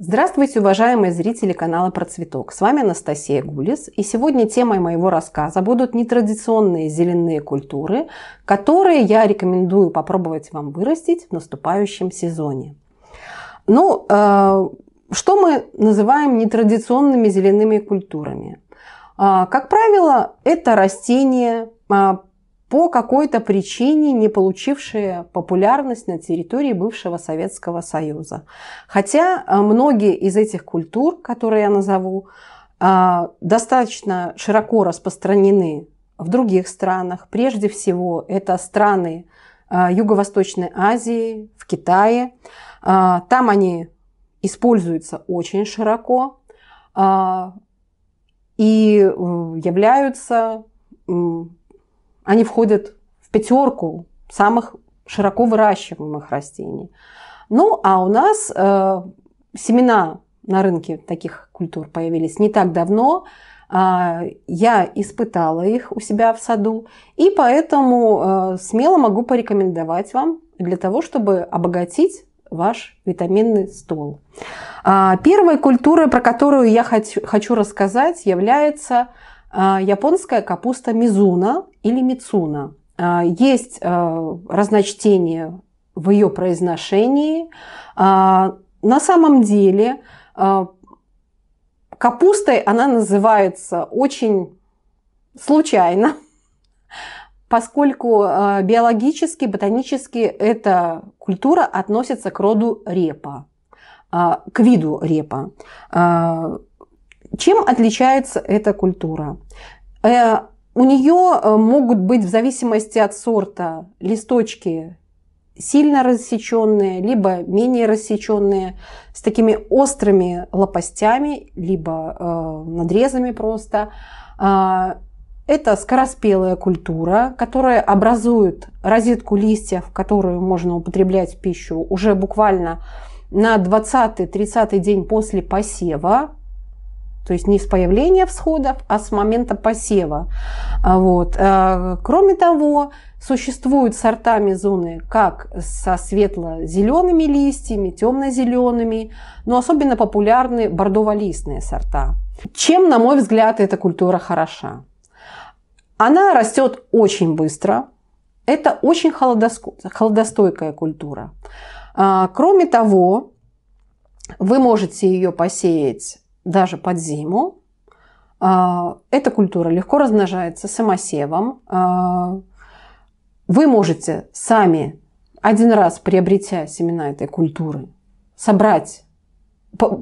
Здравствуйте, уважаемые зрители канала Про Цветок. С вами Анастасия Гулис. И сегодня темой моего рассказа будут нетрадиционные зеленые культуры, которые я рекомендую попробовать вам вырастить в наступающем сезоне. Ну, э, что мы называем нетрадиционными зелеными культурами? Э, как правило, это растения, э, по какой-то причине не получившие популярность на территории бывшего Советского Союза. Хотя э, многие из этих культур, которые я назову, э, достаточно широко распространены в других странах. Прежде всего, это страны э, Юго-Восточной Азии, в Китае. Там они используются очень широко и являются они входят в пятерку самых широко выращиваемых растений. Ну, а у нас э, семена на рынке таких культур появились не так давно. Э, я испытала их у себя в саду, и поэтому э, смело могу порекомендовать вам для того, чтобы обогатить ваш витаминный стол. Э, первой культурой, про которую я хочу, хочу рассказать, является а, японская капуста мизуна или мицуна. А, есть а, разночтение в ее произношении. На самом деле капустой она называется очень случайно, поскольку биологически, ботанически эта культура относится к роду репа, к виду репа. Чем отличается эта культура? Э, у нее э, могут быть в зависимости от сорта листочки сильно рассеченные, либо менее рассеченные, с такими острыми лопастями, либо э, надрезами просто. Э, это скороспелая культура, которая образует розетку листьев, которую можно употреблять в пищу уже буквально на 20-30 день после посева то есть не с появления всходов, а с момента посева. А, вот. Э, кроме того, существуют сорта мизуны как со светло-зелеными листьями, темно-зелеными, но особенно популярны бордово-листные сорта. Чем, на мой взгляд, эта культура хороша? Она растет очень быстро. Это очень холодостойкая культура. А, кроме того, вы можете ее посеять даже под зиму. А, эта культура легко размножается самосевом. А, вы можете сами, один раз приобретя семена этой культуры, собрать,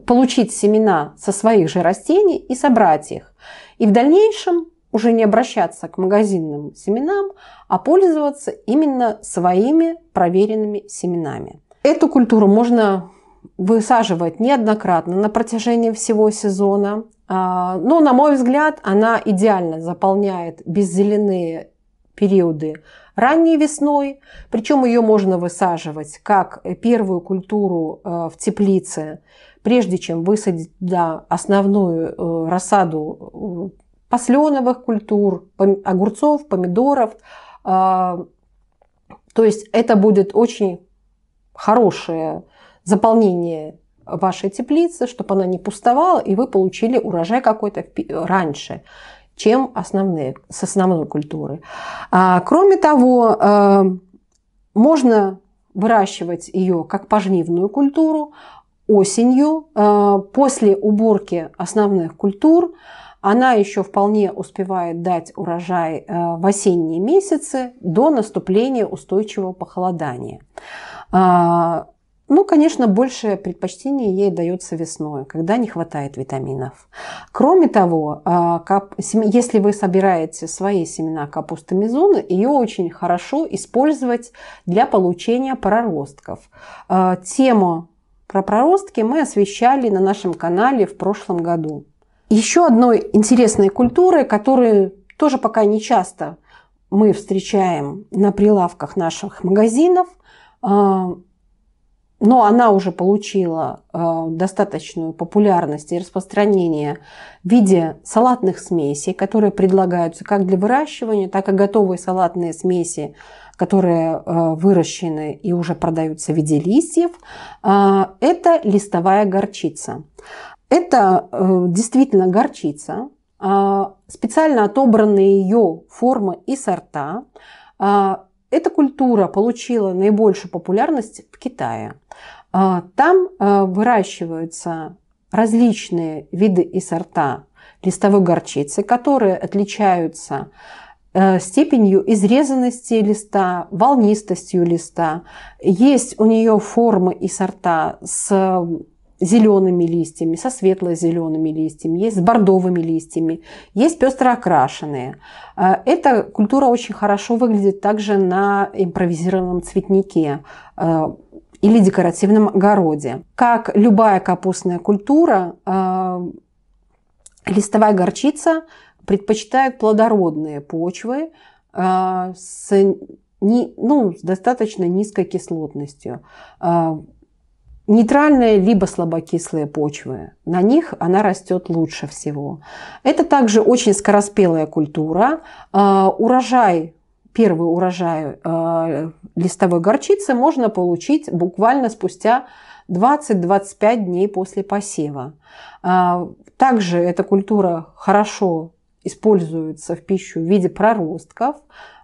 получить семена со своих же растений и собрать их. И в дальнейшем уже не обращаться к магазинным семенам, а пользоваться именно своими проверенными семенами. Эту культуру можно высаживать неоднократно на протяжении всего сезона. А, но, на мой взгляд, она идеально заполняет беззеленые периоды ранней весной. Причем ее можно высаживать как первую культуру э, в теплице, прежде чем высадить туда основную э, рассаду э, посленовых культур, огурцов, помидоров. А, то есть это будет очень хорошая заполнение вашей теплицы, чтобы она не пустовала, и вы получили урожай какой-то раньше, чем основные, с основной культуры. А, кроме того, э, можно выращивать ее как пожнивную культуру осенью. Э, после уборки основных культур она еще вполне успевает дать урожай э, в осенние месяцы до наступления устойчивого похолодания. А, ну, конечно, большее предпочтение ей дается весной, когда не хватает витаминов. Кроме того, а, если вы собираете свои семена капусты мизуны, ее очень хорошо использовать для получения проростков. А, тему про проростки мы освещали на нашем канале в прошлом году. Еще одной интересной культурой, которую тоже пока не часто мы встречаем на прилавках наших магазинов а, – но она уже получила э, достаточную популярность и распространение в виде салатных смесей, которые предлагаются как для выращивания, так и готовые салатные смеси, которые э, выращены и уже продаются в виде листьев. Э, это листовая горчица. Это действительно горчица, специально отобранные ее формы и сорта, эта культура получила наибольшую популярность в Китае. А, там а, выращиваются различные виды и сорта листовой горчицы, которые отличаются э, степенью изрезанности листа, волнистостью листа. Есть у нее формы и сорта с зелеными листьями, со светло-зелеными листьями, есть с бордовыми листьями, есть пестро окрашенные. Э, эта культура очень хорошо выглядит также на импровизированном цветнике э, или декоративном огороде. Как любая капустная культура, э, листовая горчица предпочитает плодородные почвы с, ну, с достаточно низкой кислотностью нейтральные либо слабокислые почвы. На них она растет лучше всего. Это также очень скороспелая культура. А, урожай первый урожай а, листовой горчицы можно получить буквально спустя 20-25 дней после посева. А, также эта культура хорошо используется в пищу в виде проростков.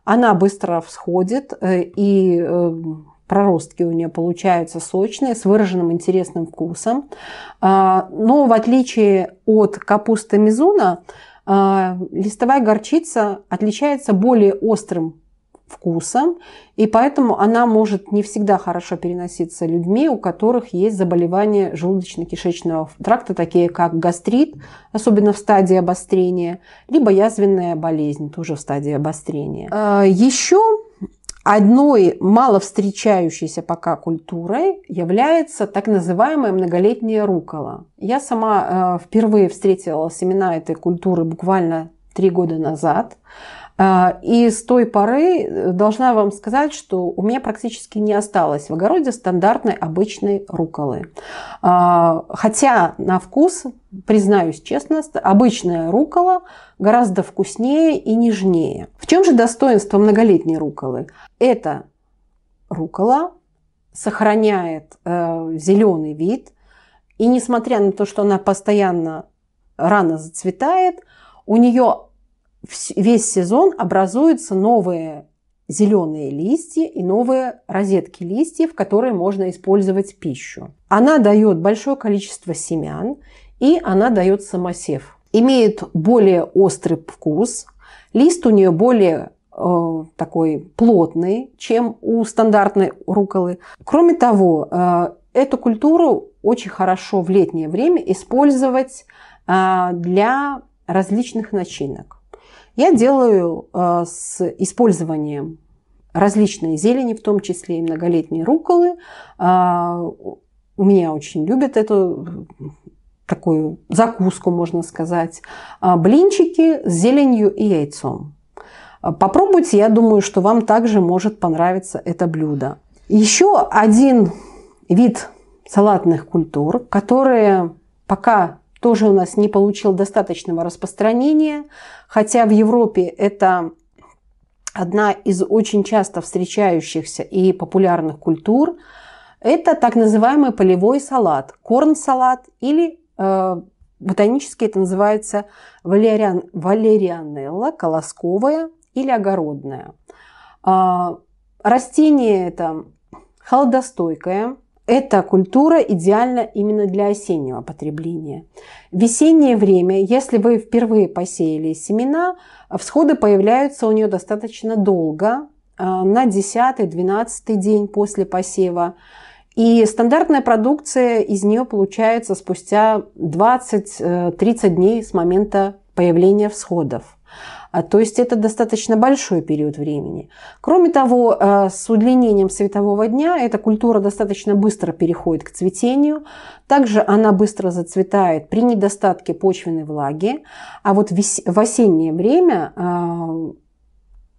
Она быстро всходит э, и э, проростки у нее получаются сочные, с выраженным интересным вкусом. А, но в отличие от капусты мизуна, а, листовая горчица отличается более острым вкусом, и поэтому она может не всегда хорошо переноситься людьми, у которых есть заболевания желудочно-кишечного тракта, такие как гастрит, особенно в стадии обострения, либо язвенная болезнь, тоже в стадии обострения. А, Еще Одной мало встречающейся пока культурой является так называемая многолетняя рукола. Я сама э, впервые встретила семена этой культуры буквально три года назад. А, и с той поры э, должна вам сказать, что у меня практически не осталось в огороде стандартной обычной руколы. А, хотя на вкус, признаюсь честно, обычная рукола гораздо вкуснее и нежнее. В чем же достоинство многолетней руколы? Эта рукола сохраняет э, зеленый вид, и несмотря на то, что она постоянно рано зацветает, у нее весь сезон образуются новые зеленые листья и новые розетки листьев, которые можно использовать пищу. Она дает большое количество семян и она дает самосев. Имеет более острый вкус, лист у нее более э, такой плотный, чем у стандартной руколы. Кроме того, э, эту культуру очень хорошо в летнее время использовать э, для различных начинок. Я делаю э, с использованием различной зелени, в том числе и многолетние руколы. А, у меня очень любят эту такую закуску, можно сказать. А, блинчики с зеленью и яйцом. А, попробуйте, я думаю, что вам также может понравиться это блюдо. Еще один вид салатных культур, которые пока тоже у нас не получил достаточного распространения, хотя в Европе это одна из очень часто встречающихся и популярных культур. Это так называемый полевой салат, корн-салат или э, ботанически это называется валериан, валерианелла, колосковая или огородная. Э, растение это холодостойкое, эта культура идеальна именно для осеннего потребления. весеннее время, если вы впервые посеяли семена, всходы появляются у нее достаточно долго, э, на 10-12 день после посева. И стандартная продукция из нее получается спустя 20-30 э, дней с момента появления всходов. А, то есть это достаточно большой период времени. Кроме того, э, с удлинением светового дня эта культура достаточно быстро переходит к цветению. Также она быстро зацветает при недостатке почвенной влаги. А вот в осеннее время э,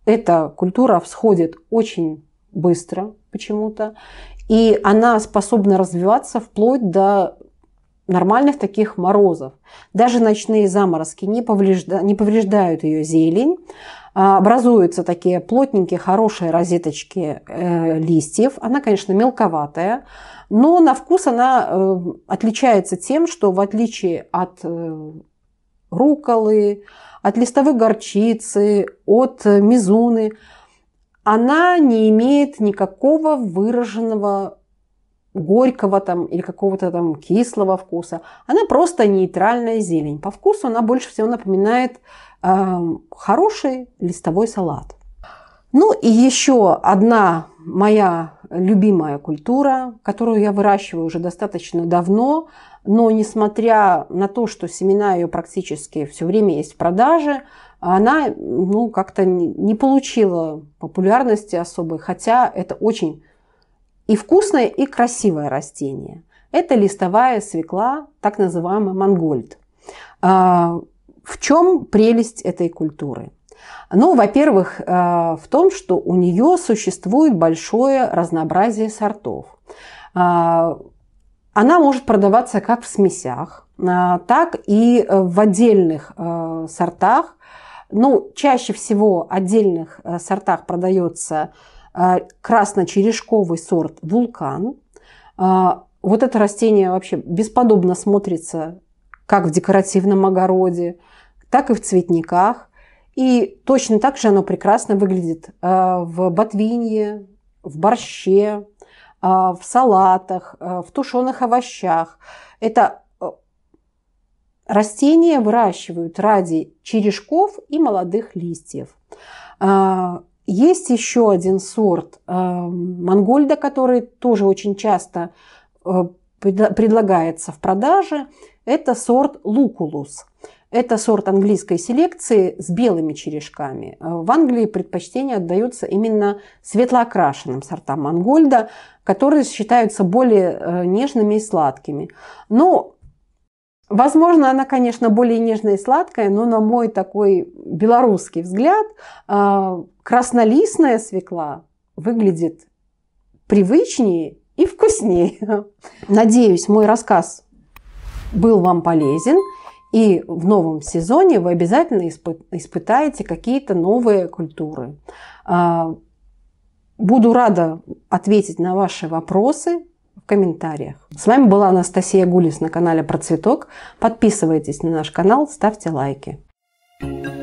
эта культура всходит очень быстро почему-то. И она способна развиваться вплоть до нормальных таких морозов. Даже ночные заморозки не, поврежда, не повреждают ее зелень. А, образуются такие плотненькие, хорошие розеточки э, листьев. Она, конечно, мелковатая, но на вкус она э, отличается тем, что в отличие от э, руколы, от листовой горчицы, от мизуны, она не имеет никакого выраженного горького там или какого-то там кислого вкуса. Она просто нейтральная зелень. По вкусу она больше всего напоминает э, хороший листовой салат. Ну и еще одна моя любимая культура, которую я выращиваю уже достаточно давно, но несмотря на то, что семена ее практически все время есть в продаже, она ну, как-то не получила популярности особой, хотя это очень и вкусное и красивое растение. Это листовая свекла, так называемый мангольд. А, в чем прелесть этой культуры? Ну, во-первых, а, в том, что у нее существует большое разнообразие сортов. А, она может продаваться как в смесях, так и в отдельных сортах. Ну, чаще всего в отдельных сортах продается а, красночерешковый сорт «Вулкан». А, вот это растение вообще бесподобно смотрится как в декоративном огороде, так и в цветниках. И точно так же оно прекрасно выглядит а, в ботвинье, в борще, в салатах, в тушеных овощах. Это растения выращивают ради черешков и молодых листьев. Есть еще один сорт э, мангольда, который тоже очень часто э, предлагается в продаже. Это сорт лукулус. Это сорт английской селекции с белыми черешками. Э, в Англии предпочтение отдается именно светлоокрашенным сортам мангольда, которые считаются более нежными и сладкими. Но Возможно, она, конечно, более нежная и сладкая, но на мой такой белорусский взгляд, Краснолистная свекла выглядит привычнее и вкуснее. Надеюсь, мой рассказ был вам полезен. И в новом сезоне вы обязательно испытаете какие-то новые культуры. А, буду рада ответить на ваши вопросы в комментариях. С вами была Анастасия Гулис на канале Про Цветок. Подписывайтесь на наш канал, ставьте лайки. thank you